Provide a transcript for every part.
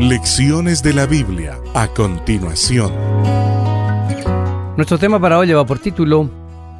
Lecciones de la Biblia a continuación. Nuestro tema para hoy lleva por título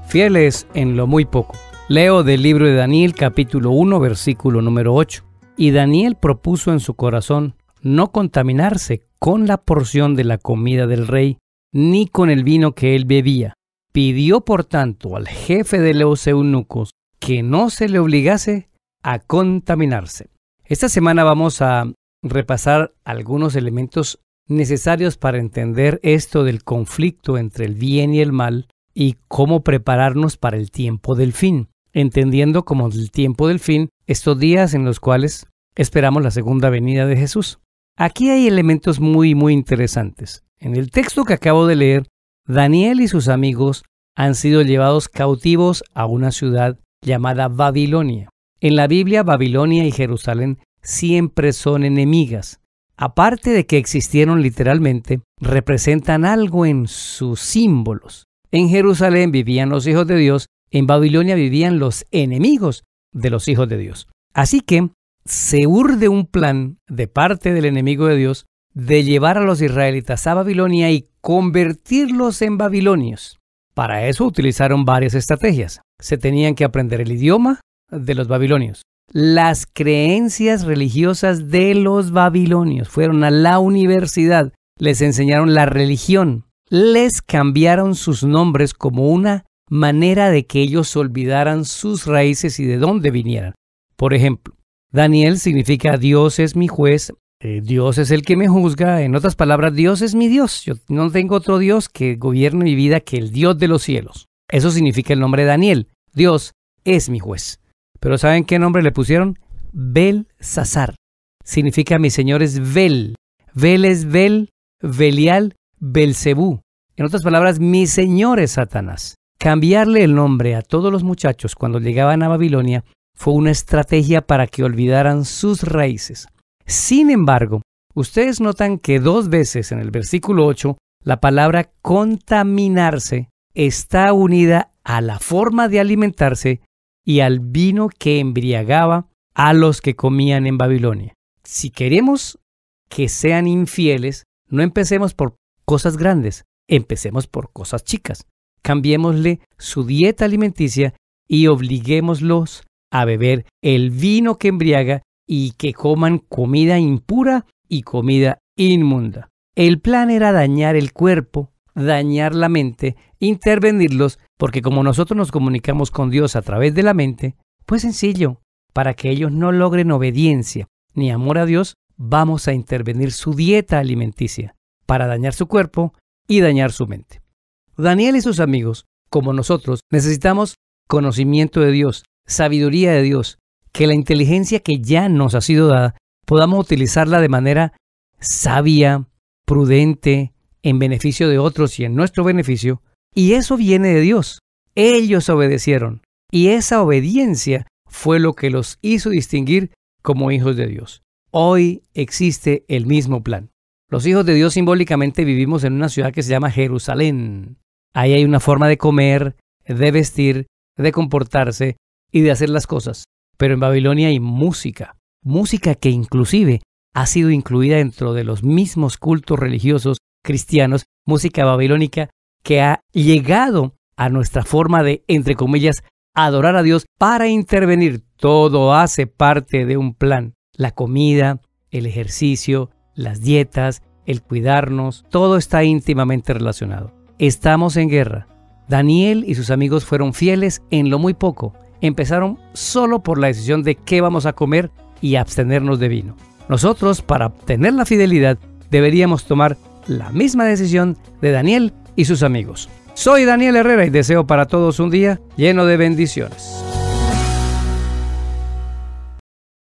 Fieles en lo muy poco. Leo del libro de Daniel capítulo 1 versículo número 8. Y Daniel propuso en su corazón no contaminarse con la porción de la comida del rey, ni con el vino que él bebía. Pidió por tanto al jefe de los eunucos que no se le obligase a contaminarse. Esta semana vamos a repasar algunos elementos necesarios para entender esto del conflicto entre el bien y el mal y cómo prepararnos para el tiempo del fin, entendiendo como el tiempo del fin estos días en los cuales esperamos la segunda venida de Jesús. Aquí hay elementos muy, muy interesantes. En el texto que acabo de leer, Daniel y sus amigos han sido llevados cautivos a una ciudad llamada Babilonia. En la Biblia, Babilonia y Jerusalén siempre son enemigas. Aparte de que existieron literalmente, representan algo en sus símbolos. En Jerusalén vivían los hijos de Dios, en Babilonia vivían los enemigos de los hijos de Dios. Así que se urde un plan de parte del enemigo de Dios de llevar a los israelitas a Babilonia y convertirlos en babilonios. Para eso utilizaron varias estrategias. Se tenían que aprender el idioma de los babilonios las creencias religiosas de los babilonios. Fueron a la universidad, les enseñaron la religión, les cambiaron sus nombres como una manera de que ellos olvidaran sus raíces y de dónde vinieran. Por ejemplo, Daniel significa Dios es mi juez, eh, Dios es el que me juzga, en otras palabras, Dios es mi Dios, yo no tengo otro Dios que gobierne mi vida que el Dios de los cielos. Eso significa el nombre de Daniel, Dios es mi juez. Pero ¿saben qué nombre le pusieron? Belsasar. Significa, mis señores Bel. Bel es Bel, Belial, Belcebú. En otras palabras, mis señores es Satanás. Cambiarle el nombre a todos los muchachos cuando llegaban a Babilonia fue una estrategia para que olvidaran sus raíces. Sin embargo, ustedes notan que dos veces en el versículo 8 la palabra contaminarse está unida a la forma de alimentarse y al vino que embriagaba a los que comían en Babilonia. Si queremos que sean infieles, no empecemos por cosas grandes, empecemos por cosas chicas. Cambiémosle su dieta alimenticia y obliguémoslos a beber el vino que embriaga y que coman comida impura y comida inmunda. El plan era dañar el cuerpo, dañar la mente, intervenirlos porque como nosotros nos comunicamos con Dios a través de la mente, pues sencillo, para que ellos no logren obediencia ni amor a Dios, vamos a intervenir su dieta alimenticia para dañar su cuerpo y dañar su mente. Daniel y sus amigos, como nosotros, necesitamos conocimiento de Dios, sabiduría de Dios, que la inteligencia que ya nos ha sido dada podamos utilizarla de manera sabia, prudente, en beneficio de otros y en nuestro beneficio, y eso viene de Dios. Ellos obedecieron. Y esa obediencia fue lo que los hizo distinguir como hijos de Dios. Hoy existe el mismo plan. Los hijos de Dios simbólicamente vivimos en una ciudad que se llama Jerusalén. Ahí hay una forma de comer, de vestir, de comportarse y de hacer las cosas. Pero en Babilonia hay música, música que inclusive ha sido incluida dentro de los mismos cultos religiosos cristianos, música babilónica que ha llegado a nuestra forma de, entre comillas, adorar a Dios para intervenir. Todo hace parte de un plan. La comida, el ejercicio, las dietas, el cuidarnos, todo está íntimamente relacionado. Estamos en guerra. Daniel y sus amigos fueron fieles en lo muy poco. Empezaron solo por la decisión de qué vamos a comer y abstenernos de vino. Nosotros, para obtener la fidelidad, deberíamos tomar la misma decisión de Daniel y sus amigos. Soy Daniel Herrera y deseo para todos un día lleno de bendiciones.